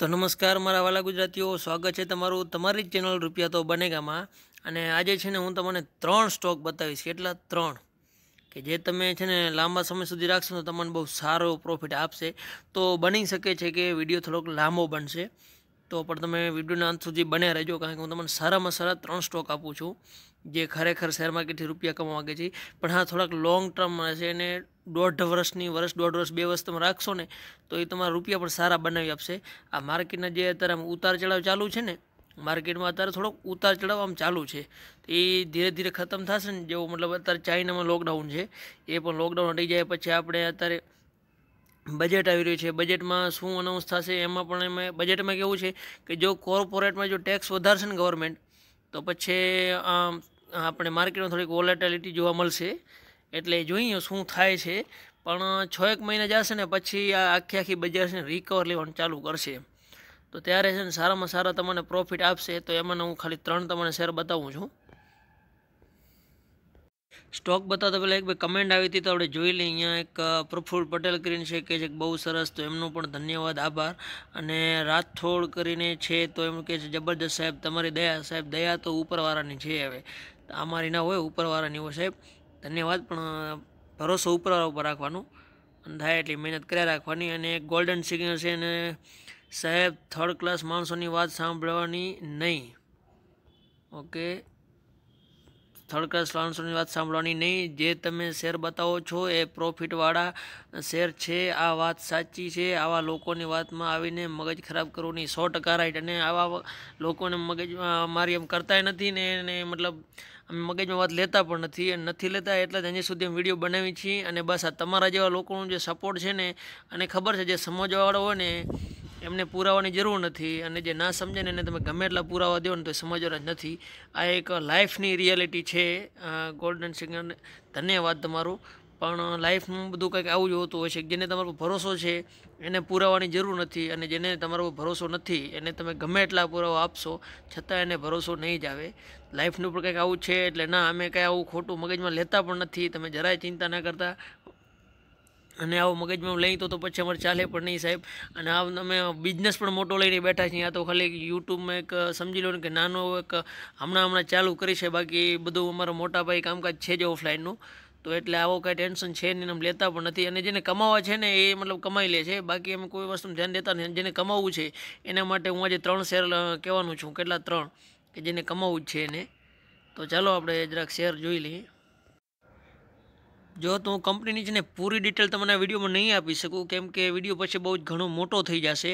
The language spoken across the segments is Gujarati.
તો નમસ્કાર મારા વાલા ગુજરાતીઓ સ્વાગત છે તમારું તમારી જ ચેનલ રૂપિયા તો બનેગામાં અને આજે છે ને હું તમને ત્રણ સ્ટોક બતાવીશ કેટલા ત્રણ કે જે તમે છે ને લાંબા સમય સુધી રાખશો તો તમને બહુ સારો પ્રોફિટ આપશે તો બની શકે છે કે વિડીયો થોડોક લાંબો બનશે તો પણ તમે વિડીયોના અંત સુધી બન્યા રહેજો કારણ કે હું તમને સારામાં સારા ત્રણ સ્ટોક આપું છું જે ખરેખર શેર માર્કેટથી રૂપિયા કમાવા માગે છે પણ હા થોડાક લોંગ ટર્મ રહેશે અને દોઢ વર્ષની વર્ષ દોઢ વર્ષ બે વર્ષ તમે રાખશો ને તો એ તમારા રૂપિયા પણ સારા બનાવી આપશે આ માર્કેટના જે અત્યારે ઉતાર ચઢાવ ચાલુ છે ને માર્કેટમાં અત્યારે થોડોક ઉતાર ચઢાવ આમ ચાલુ છે એ ધીરે ધીરે ખતમ થશે ને જેવો મતલબ અત્યારે ચાઇનામાં લોકડાઉન છે એ પણ લોકડાઉન હટી જાય પછી આપણે અત્યારે બજેટ આવી રહ્યું છે બજેટમાં શું અનાઉન્સ થશે એમાં પણ એમાં બજેટમાં કેવું છે કે જો કોર્પોરેટમાં જો ટેક્સ વધારશે ને ગવર્મેન્ટ તો પછી આપણે માર્કેટમાં થોડીક વોલેટેલિટી જોવા મળશે એટલે જોઈએ શું થાય છે પણ છ એક મહિના જશે ને પછી આ આખી આખી બજાર છે રિકવર લેવાનું ચાલુ કરશે તો ત્યારે છે ને સારામાં સારા તમને પ્રોફિટ આપશે તો એમાં હું ખાલી ત્રણ તમને શેર બતાવું છું સ્ટોક બતાવતા પહેલાં એક બે કમેન્ટ આવી હતી તો આપણે જોઈ લઈએ અહીંયા એક પ્રફુલ્લ પટેલ કરીને છે કે છે બહુ સરસ તો એમનો પણ ધન્યવાદ આભાર અને રાઠોડ કરીને છે તો એમ કહે છે જબરદસ્ત સાહેબ તમારી દયા સાહેબ દયા તો ઉપરવાળાની છે હવે અમારી ના હોય ઉપરવાળાની હોય સાહેબ ધન્યવાદ પણ ભરોસો ઉપરવાળા ઉપર રાખવાનો અને થાય એટલી મહેનત કર્યા રાખવાની અને એક ગોલ્ડન સિગ્નલ છે અને સાહેબ થર્ડ ક્લાસ માણસોની વાત સાંભળવાની નહીં ઓકે થર્ડ ક્લાસની વાત સાંભળવાની નહીં જે તમે શેર બતાવો છો એ પ્રોફિટવાળા શેર છે આ વાત સાચી છે આવા લોકોની વાતમાં આવીને મગજ ખરાબ કરવું નહીં સો રાઈટ અને આવા લોકોને મગજમાં મારી એમ કરતાય નથી ને એને મતલબ અમે મગજમાં વાત લેતા પણ નથી અને નથી લેતા એટલે જ હજી સુધી વિડીયો બનાવી છીએ અને બસ આ તમારા જેવા લોકોનું જે સપોર્ટ છે ને અને ખબર છે જે સમજવાવાળો હોય ને એમને પુરાવાની જરૂર નથી અને જે ના સમજે ને એને તમે ગમે એટલા પુરાવા દો ને તો સમજવાના જ નથી આ એક લાઈફની રિયાલિટી છે ગોલ્ડન સિંગરને ધન્યવાદ તમારું પણ લાઈફમાં બધું કંઈક આવું જ હોતું હોય છે જેને તમારો ભરોસો છે એને પુરાવાની જરૂર નથી અને જેને તમારો ભરોસો નથી એને તમે ગમે એટલા પુરાવા આપશો છતાં એને ભરોસો નહીં જ આવે લાઈફનું પણ કંઈક આવું છે એટલે ના અમે કંઈ આવું ખોટું મગજમાં લેતા પણ નથી તમે જરાય ચિંતા ના કરતા અને આવો મગજમાં લઈ તો પછી અમારે ચાલે પણ નહીં સાહેબ અને આ અમે બિઝનેસ પણ મોટો લઈને બેઠા છીએ આ તો ખાલી યુટ્યુબમાં એક સમજી લો કે નાનો એક હમણાં હમણાં ચાલુ કરી છે બાકી બધું અમારા મોટા ભાઈ કામકાજ છે જ ઓફલાઈનનું તો એટલે આવો કાંઈ ટેન્શન છે નહીં અમે લેતા પણ નથી અને જેને કમાવા છે ને એ મતલબ કમાઈ લે છે બાકી અમે કોઈ વસ્તુનું ધ્યાન દેતા નથી જેને કમાવવું છે એના માટે હું આજે ત્રણ શેર કહેવાનું છું કેટલા ત્રણ કે જેને કમાવવું જ છે એને તો ચાલો આપણે જરાક શેર જોઈ લઈએ જો તો હું કંપનીની છે ને પૂરી ડિટેલ તમને વિડીયોમાં નહીં આપી શકું કેમ કે વિડીયો પછી બહુ જ ઘણો મોટો થઈ જશે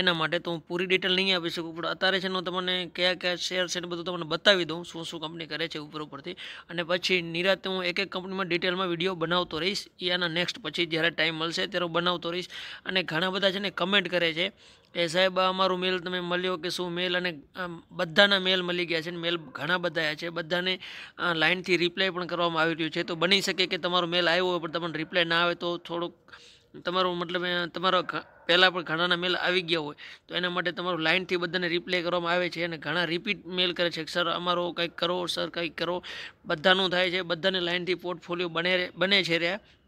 એના માટે તો હું પૂરી ડિટેલ નહીં આપી શકું પણ અત્યારે છે હું તમને કયા કયા શેર છે બધું તમને બતાવી દઉં શું શું કંપની કરે છે ઉપર ઉપરથી અને પછી નિરાતે હું એક એક કંપનીમાં ડિટેલમાં વિડીયો બનાવતો રહીશ એ આના નેક્સ્ટ પછી જ્યારે ટાઈમ મળશે ત્યારે બનાવતો રહીશ અને ઘણા બધા છે ને કમેન્ટ કરે છે કે સાહેબ અમારું મેલ તમે મળ્યો કે શું મેલ અને બધાના મેલ મળી ગયા છે અને મેલ ઘણા બધા છે બધાને લાઇનથી રિપ્લાય પણ કરવામાં આવી રહ્યું છે તો બની શકે કે તમારો મેલ આવ્યો હોય પણ તમને રિપ્લાય ના આવે તો થોડુંક તમારું મતલબ તમારો પહેલાં પણ ઘણાના મેલ આવી ગયા હોય તો એના માટે તમારું લાઇનથી બધાને રિપ્લે કરવામાં આવે છે અને ઘણા રિપીટ મેલ કરે છે સર અમારો કંઈક કરો સર કંઈક કરો બધાનું થાય છે બધાને લાઇનથી પોર્ટફોલિયો બને બને છે રહ્યા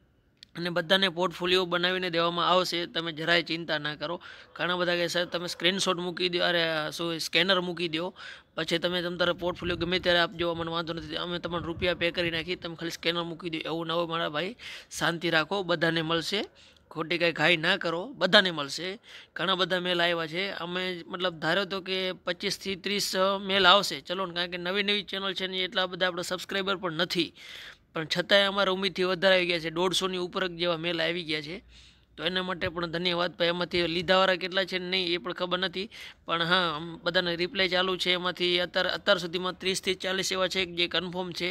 અને બધાને પોર્ટફોલિયો બનાવીને દેવામાં આવશે તમે જરાય ચિંતા ના કરો ઘણા બધા કહે સર તમે સ્ક્રીનશોટ મૂકી દો અરે શું સ્કેનર મૂકી દો પછી તમે તમ પોર્ટફોલિયો ગમે ત્યારે આપજો મને વાંધો નથી અમે તમને રૂપિયા પે કરી નાખી તમે ખાલી સ્કેનર મૂકી દો એવું ન હોય મારા ભાઈ શાંતિ રાખો બધાને મળશે ખોટી કાંઈ ઘાય ના કરો બધાને મળશે ઘણા બધા મેલ આવ્યા છે અમે મતલબ ધારો તો કે પચીસથી ત્રીસ મેલ આવશે ચલો ને કારણ કે નવી નવી ચેનલ છે ને એટલા બધા આપણે સબસ્ક્રાઈબર પણ નથી પણ છતાંય અમારા ઉમેદથી વધારે આવી ગયા છે દોઢસોની ઉપર જેવા મેલા આવી ગયા છે તો એના માટે પણ ધન્યવાદ ભાઈ એમાંથી લીધાવાળા કેટલા છે નહીં એ પણ ખબર નથી પણ હા બધાને રિપ્લાય ચાલુ છે એમાંથી અત્યારે અત્યાર સુધીમાં ત્રીસથી ચાલીસ એવા છે જે કન્ફર્મ છે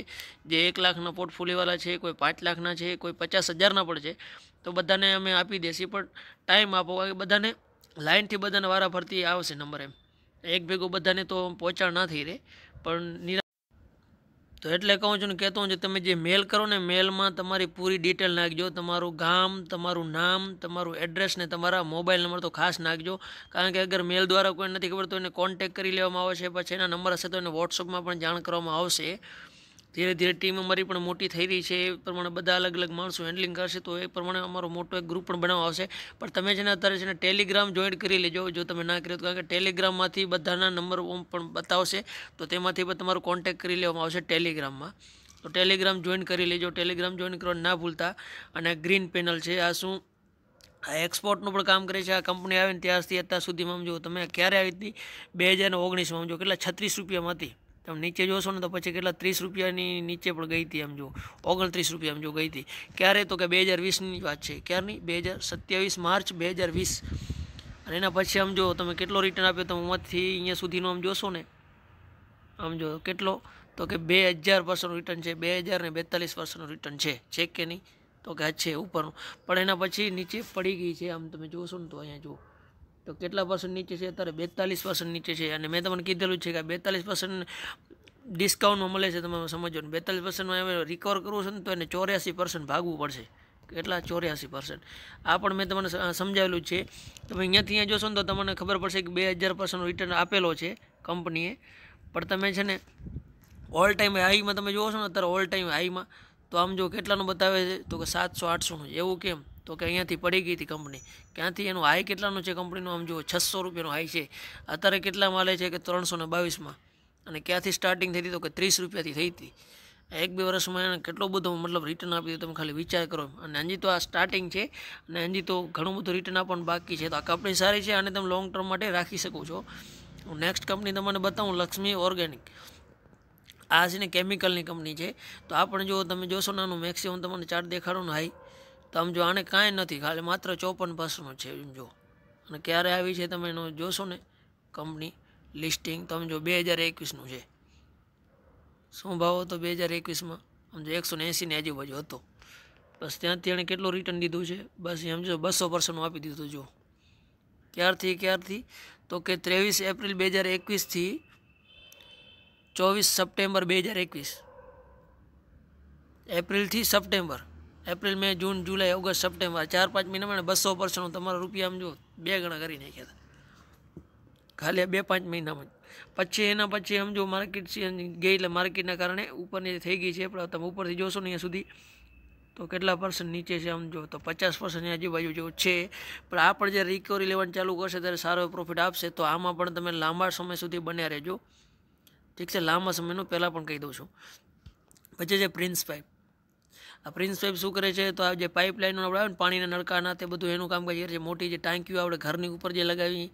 જે એક લાખના પોર્ટફોલિયોવાળા છે કોઈ પાંચ લાખના છે કોઈ પચાસ હજારના પણ છે તો બધાને અમે આપી દેશી પણ ટાઈમ આપો કે બધાને લાઇનથી બધાને વારાફરતી આવશે નંબર એમ એક ભેગો બધાને તો પહોંચાડ ના થઈ રહે પણ તો એટલે કહું છું ને કહેતો હું તમે જે મેલ કરો ને મેલમાં તમારી પૂરી ડિટેલ નાખજો તમારું ગામ તમારું નામ તમારું એડ્રેસ ને તમારા મોબાઈલ નંબર તો ખાસ નાખજો કારણ કે અગર મેલ દ્વારા કોઈ નથી ખબર તો એને કોન્ટેક કરી લેવામાં આવશે પછી એના નંબર હશે તો એને વોટ્સઅપમાં પણ જાણ કરવામાં આવશે ધીરે ધીરે ટીમ અમારી પણ મોટી થઈ રહી છે એ પ્રમાણે બધા અલગ અલગ માણસો હેન્ડલિંગ કરશે તો એ પ્રમાણે અમારો મોટો એક ગ્રુપ પણ બનાવવા આવશે પણ તમે છે ને અત્યારે છે ને ટેલિગ્રામ જોઈન કરી લેજો જો તમે ના કર્યો તો કારણ કે ટેલિગ્રામમાંથી બધાના નંબર પણ બતાવશે તો તેમાંથી પણ તમારો કોન્ટેક કરી લેવામાં આવશે ટેલિગ્રામમાં તો ટેલિગ્રામ જોઈન કરી લેજો ટેલિગ્રામ જોઈન કરવા ના ભૂલતા અને ગ્રીન પેનલ છે આ શું આ એક્સપોર્ટનું પણ કામ કરે છે આ કંપની આવે ને ત્યારથી અત્યાર સુધીમાં જો તમે ક્યારે આવી હતી બે હજાર ઓગણીસમાં જો કેટલા છત્રીસ રૂપિયામાંથી તમે નીચે જોશો ને તો પછી કેટલા ત્રીસ રૂપિયાની નીચે પણ ગઈ હતી એમ જો ઓગણત્રીસ રૂપિયા આમ જો ગઈ હતી ક્યારે તો કે બે હજાર વીસની વાત છે ક્યારની બે હજાર સત્યાવીસ માર્ચ બે હજાર વીસ અને એના પછી આમ જો તમે કેટલો રિટર્ન આપ્યો તમે મતથી અહીંયા સુધીનું આમ જોશો ને આમ જો કેટલો તો કે બે હજાર પર્સન્ટ રિટર્ન છે બે હજાર ને બેતાલીસ પર્સન્ટનું રિટર્ન છે છે કે નહીં તો કે છે ઉપરનું પણ એના પછી નીચે પડી ગઈ છે આમ તમે જોશો ને તો અહીંયા જુઓ તો કેટલા પર્સન્ટ નીચે છે અત્યારે બેતાલીસ પર્સન્ટ નીચે છે અને મેં તમને કીધેલું છે કે બેતાલીસ પર્સન્ટ ડિસ્કાઉન્ટમાં મળે છે તમે સમજો ને બેતાલીસ પર્સન્ટમાં એમ રિકવર કરવું છે ને તો એને ચોર્યાસી પર્સન્ટ ભાગવું પડશે કેટલા ચોર્યાસી પર્સન્ટ આ પણ મેં તમને સમજાવેલું છે તમે અહીંયાથી અહીંયા જોશો ને તો તમને ખબર પડશે કે બે હજાર પર્સન્ટ રિટર્ન આપેલો છે કંપનીએ પણ તમે છે ને ઓલ ટાઈમ હાઈમાં તમે જોવો છો ને અત્યારે ઓલ ટાઈમ હાઈમાં તો આમ જો કેટલાનું બતાવે છે તો કે સાતસો આઠસોનું એવું કેમ તો કે અહીંયાથી પડી ગઈ હતી કંપની ક્યાંથી એનું હાઈ કેટલાનું છે કંપનીનું આમ જુઓ છસો રૂપિયાનું હાઈ છે અત્યારે કેટલા માલે છે કે ત્રણસો ને બાવીસમાં અને ક્યાંથી સ્ટાર્ટિંગ થઈ હતી તો કે ત્રીસ રૂપિયાથી થઈ હતી એક બે વર્ષમાં એને કેટલો બધો મતલબ રિટર્ન આપી તમે ખાલી વિચાર કરો અને હજી તો આ સ્ટાર્ટિંગ છે અને હજી તો ઘણું બધું રિટર્ન આપવાનું બાકી છે તો આ કંપની સારી છે અને તમે લોંગ ટર્મ માટે રાખી શકો છો હું નેક્સ્ટ કંપની તમને બતાવું લક્ષ્મી ઓર્ગેનિક આ છે ને કેમિકલની કંપની છે તો આ પણ જો તમે જોશો ને આનું મેક્સિમમ તમને ચાર્ટ દેખાડો ને હાઈ તો આમ જો આને કાંઈ નથી ખાલી માત્ર ચોપન પર્સન્ટ છે જો અને ક્યારે આવી છે તમે એનું જોશો ને કંપની લિસ્ટિંગ તમે જો બે હજાર એકવીસનું છે શું ભાવ હતો બે હજાર એકવીસમાં સમજો જો એકસો ને એંસીની આજુબાજુ હતો બસ ત્યાંથી એણે કેટલું રિટર્ન દીધું છે બસ એમ જો બસો પર્સન્ટનું આપી દીધું જો ક્યારથી ક્યારથી તો કે ત્રેવીસ એપ્રિલ બે હજાર એકવીસથી ચોવીસ સપ્ટેમ્બર બે હજાર એકવીસ એપ્રિલથી September April May June July August September ચાર પાંચ મહિનામાં બસો પર્સન્ટ તમારા રૂપિયા આમ જો બે ગણા કરી નાખ્યા હતા ખાલી બે પાંચ મહિનામાં પછી એના પછી આમ જો માર્કેટ ગઈ એટલે માર્કેટના કારણે ઉપરની થઈ ગઈ છે પણ તમે ઉપરથી જોશો ને અહીંયા સુધી તો કેટલા પર્સન્ટ નીચે છે આમ જો તો પચાસ પર્સન્ટની આજુબાજુ જો છે પણ આ પણ જે રિકવરી લેવાનું ચાલુ કરશે ત્યારે સારો પ્રોફિટ આપશે તો આમાં પણ તમે લાંબા સમય સુધી બન્યા રહેજો ઠીક છે લાંબા સમયનું પહેલાં પણ કહી દઉં છું પછી છે પ્રિન્સ પાઇપ આ પ્રિન્સ સાહેબ શું કરે છે તો આ જે પાઇપલાઇનો આપણે આવે ને પાણીના નળકાના તે બધું એનું કામકાજ કરે છે મોટી જે ટાંકીઓ આપણે ઘરની ઉપર જે લગાવી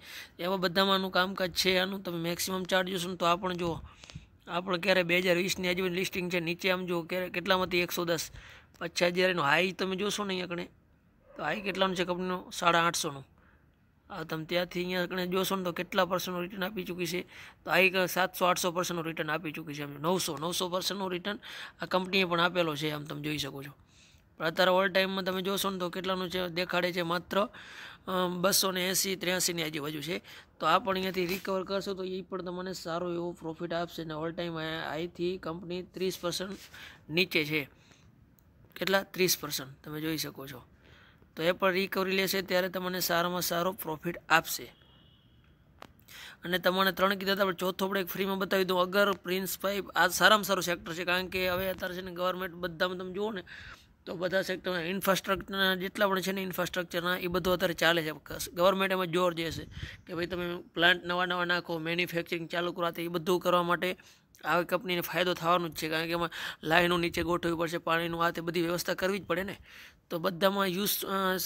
એવા બધામાં કામકાજ છે આનું તમે મેક્સિમમ ચાર્જ જોશો ને તો આ પણ જુઓ આ ક્યારે બે હજાર વીસની આજુબાજુ લિસ્ટિંગ છે નીચે આમ જો ક્યારે કેટલામાંથી એકસો દસ પચાસ હજાર એનો હાઈ તમે જોશો ને અહીંયા કણે તો હાઈ કેટલાનું છે કંપનીનું સાડા આઠસોનું આ તમે ત્યાંથી અહીંયા આપણે જોશો ને તો કેટલા પર્સન્ટનું રિટર્ન આપી ચૂકી છે તો આ એક સાતસો આઠસો પર્સન્ટનું રિટર્ન આપી ચૂકી છે અમે નવસો નવસો પર્સન્ટનું રિટર્ન આ કંપનીએ પણ આપેલો છે આમ તમે જોઈ શકો છો પણ અત્યારે ઓલ ટાઈમમાં તમે જોશો ને તો કેટલાનું છે દેખાડે છે માત્ર બસો ને એંસી ત્ર્યાસીની આજુબાજુ છે તો આ પણ અહીંયાથી રિકવર કરશો તો એ પણ તમને સારો એવો પ્રોફિટ આપશે અને ઓલ ટાઈમ અહીંથી કંપની ત્રીસ પર્સન્ટ નીચે છે કેટલા ત્રીસ પર્સન્ટ તમે જોઈ શકો છો તો એ પણ રિકવરી લેશે ત્યારે તમને સારામાં સારો પ્રોફિટ આપશે અને તમને ત્રણ કીધા હતા પણ ચોથો આપણે એક ફ્રીમાં બતાવી દઉં અગર પ્રિન્સ પાઇપ આ સારામાં સારું સેક્ટર છે કારણ કે હવે અત્યારે છે ને ગવર્મેન્ટ બધામાં તમે જુઓ ને તો બધા સેક્ટરમાં ઇન્ફ્રાસ્ટ્રક્ચરના જેટલા પણ છે ને ઇન્ફ્રાસ્ટ્રક્ચરના એ બધું અત્યારે ચાલે છે ગવર્મેન્ટ એમાં જોર દેશે કે ભાઈ તમે પ્લાન્ટ નવા નવા નાખો મેન્યુફેક્ચરિંગ ચાલુ કરવાથી એ બધું કરવા માટે આવી કંપનીને ફાયદો થવાનો જ છે કારણ કે એમાં લાઈનો નીચે ગોઠવવી પડશે પાણીનું આ તે બધી વ્યવસ્થા કરવી જ પડે ને તો બધામાં યુઝ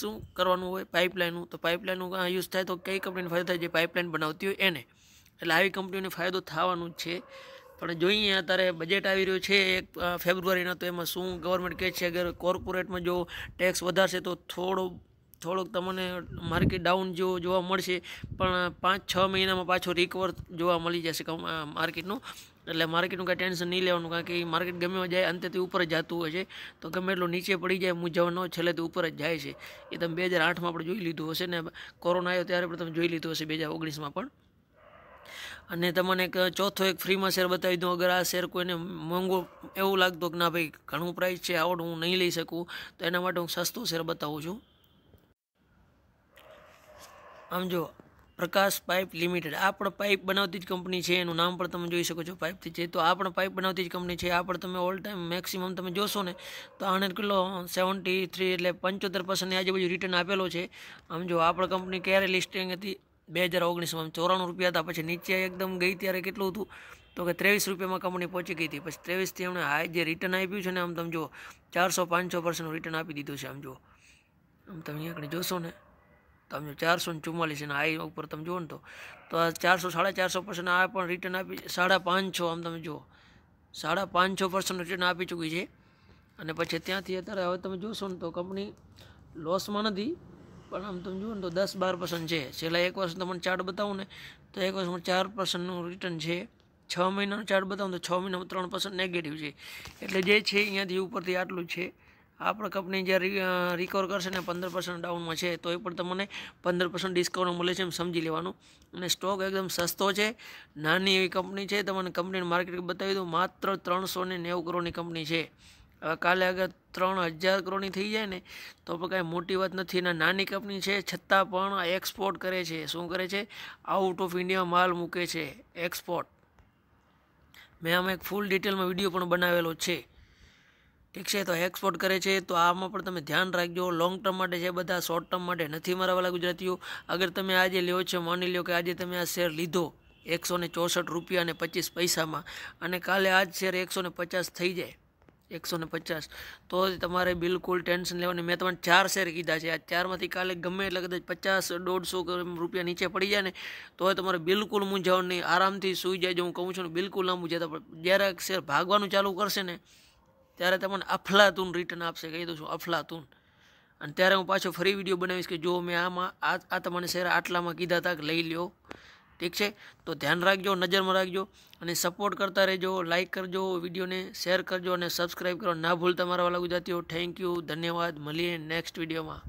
શું કરવાનું હોય પાઇપલાઇનનું તો પાઇપલાઇનનું યુઝ થાય તો કઈ કંપનીને ફાયદો થાય જે પાઇપલાઇન બનાવતી હોય એને એટલે આવી કંપનીઓને ફાયદો થવાનો જ છે પણ જોઈએ અત્યારે બજેટ આવી રહ્યું છે એક ફેબ્રુઆરીના તો એમાં શું ગવર્મેન્ટ કહે છે અગર કોર્પોરેટમાં જો ટેક્સ વધારશે તો થોડો થોડોક તમને માર્કેટ ડાઉન જેવો જોવા મળશે પણ પાંચ છ મહિનામાં પાછો રિકવર જોવા મળી જશે માર્કેટનું એટલે માર્કેટનું કાંઈ ટેન્શન નહીં લેવાનું કારણ કે માર્કેટ ગમે જાય અંતે તે ઉપર જ જતું હોય છે તો ગમે એટલું નીચે પડી જાય મૂંઝવ ન છેલ્લે તે ઉપર જ જાય છે એ તમે બે હજાર આઠમાં પણ જોઈ લીધું હશે ને કોરોના આવ્યો ત્યારે પણ તમે જોઈ લીધું હશે બે હજાર ઓગણીસમાં પણ અને તમને એક ચોથો એક ફ્રીમાં શેર બતાવી દઉં અગર આ શેર કોઈને મોંઘો એવું લાગતો કે ના ભાઈ ઘણું પ્રાઇસ છે આવડ હું નહીં લઈ શકું તો એના માટે હું સસ્તો શેર બતાવું છું આમ જો પ્રકાશ પાઇપ લિમિટેડ આ પણ પાઇપ બનાવતી જ કંપની છે એનું નામ પણ તમે જોઈ શકો છો પાઇપથી છે તો આ પણ પાઇપ બનાવતી જ કંપની છે આ પણ તમે ઓલ ટાઈમ મેક્સિમમ તમે જોશો ને તો આને કિલો સેવન્ટી થ્રી એટલે પંચોતેર પર્સન્ટની આજુબાજુ રિટર્ન આપેલો છે આમ જો આ કંપની ક્યારે લિસ્ટિંગ હતી બે હજાર ઓગણીસમાં ચોરાણું રૂપિયા હતા પછી નીચે એકદમ ગઈ ત્યારે કેટલું હતું તો કે ત્રેવીસ રૂપિયામાં કંપની પહોંચી ગઈ હતી પછી ત્રેવીસથી એમણે હાઈ જે રિટર્ન આપ્યું છે ને આમ તમે જુઓ ચારસો પાંચસો પર્સન્ટનું રિટર્ન આપી દીધું છે આમ જુઓ આમ તમે અહીંયા જોશો ને તમે ચારસો ને ચુમ્માલીસના હાઈ ઉપર તમે જુઓ ને તો તો આ ચારસો સાડા ચારસો પર્સન્ટ આ પણ રિટર્ન આપી સાડા પાંચસો આમ તમે જુઓ સાડા પાંચસો પર્સન્ટ રિટર્ન આપી ચૂકી છે અને પછી ત્યાંથી અત્યારે હવે તમે જોશો ને તો કંપની લોસમાં નથી પણ આમ તમે જુઓ ને તો દસ બાર પર્સન્ટ છે છેલ્લા એક વર્ષ તમને ચાર્ટ બતાવું ને તો એક વર્ષમાં ચાર પર્સન્ટનું રિટર્ન છે છ મહિનાનો ચાર્ટ બતાવું તો છ મહિનામાં ત્રણ પર્સન્ટ નેગેટિવ છે એટલે જે છે અહીંયાથી ઉપરથી આટલું છે આપણે કંપની જે રિકવર કરશે ને પંદર પર્સન્ટ ડાઉનમાં છે તો એ પણ તમને પંદર પર્સન્ટ ડિસ્કાઉન્ટ મળે છે એમ સમજી લેવાનું અને સ્ટોક એકદમ સસ્તો છે નાની એવી કંપની છે તમને કંપનીનું માર્કેટ બતાવી દઉં માત્ર ત્રણસો ને નેવું કરોડની કંપની છે હવે કાલે અગર ત્રણ હજાર કરોડની થઈ જાય ને તો પણ કાંઈ મોટી વાત નથી અને નાની કંપની છે છતાં પણ એક્સપોર્ટ કરે છે શું કરે છે આઉટ ઓફ ઇન્ડિયા માલ મૂકે છે એક્સપોર્ટ મેં આમાં એક ફૂલ ડિટેલમાં વિડીયો પણ બનાવેલો છે ઠીક છે તો એક્સપોર્ટ કરે છે તો આમાં પણ તમે ધ્યાન રાખજો લોંગ ટર્મ માટે છે બધા શોર્ટ ટર્મ માટે નથી મારાવાલા ગુજરાતીઓ અગર તમે આજે લ્યો છે માની લ્યો કે આજે તમે આ શેર લીધો એકસો ને ચોસઠ રૂપિયા અને પચીસ પૈસામાં અને કાલે આ જ શેર એકસો ને પચાસ થઈ જાય એકસો ને પચાસ તો તમારે બિલકુલ ટેન્શન લેવાની મેં તમને ચાર શેર કીધા છે આ ચારમાંથી કાલે ગમે એટલે કદાચ પચાસ દોઢસો રૂપિયા નીચે પડી જાય ને તો તમારે બિલકુલ મૂંઝાવ નહીં આરામથી સૂઈ જાય જો હું કહું છું ને બિલકુલ ના મૂંઝાતા પણ જ્યારે શેર ભાગવાનું ચાલુ કરશે ને ત્યારે તમને અફલાતુન રિટર્ન આપશે કહી દઉં છું અફલાતુન અને ત્યારે હું પાછો ફરી વિડીયો બનાવીશ કે જો મેં આમાં આ આ તમને શેરા આટલામાં કીધા તા લઈ લ્યો ઠીક છે તો ધ્યાન રાખજો નજરમાં રાખજો અને સપોર્ટ કરતા રહેજો લાઇક કરજો વિડીયોને શેર કરજો અને સબસ્ક્રાઈબ કરો ના ભૂલ મારા વાલા ગુજરાતીઓ થેન્ક યુ ધન્યવાદ મળીએ નેક્સ્ટ વિડીયોમાં